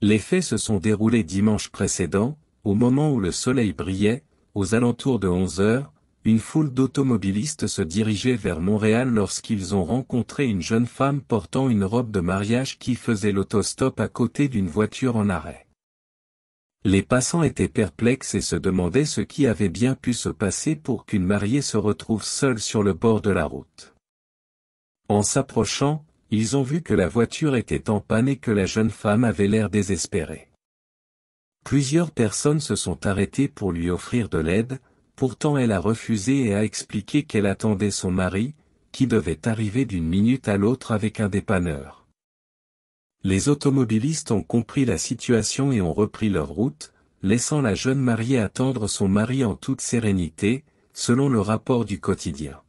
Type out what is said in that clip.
Les faits se sont déroulés dimanche précédent, au moment où le soleil brillait, aux alentours de 11 heures, une foule d'automobilistes se dirigeait vers Montréal lorsqu'ils ont rencontré une jeune femme portant une robe de mariage qui faisait l'autostop à côté d'une voiture en arrêt. Les passants étaient perplexes et se demandaient ce qui avait bien pu se passer pour qu'une mariée se retrouve seule sur le bord de la route. En s'approchant, ils ont vu que la voiture était en panne et que la jeune femme avait l'air désespérée. Plusieurs personnes se sont arrêtées pour lui offrir de l'aide, pourtant elle a refusé et a expliqué qu'elle attendait son mari, qui devait arriver d'une minute à l'autre avec un dépanneur. Les automobilistes ont compris la situation et ont repris leur route, laissant la jeune mariée attendre son mari en toute sérénité, selon le rapport du quotidien.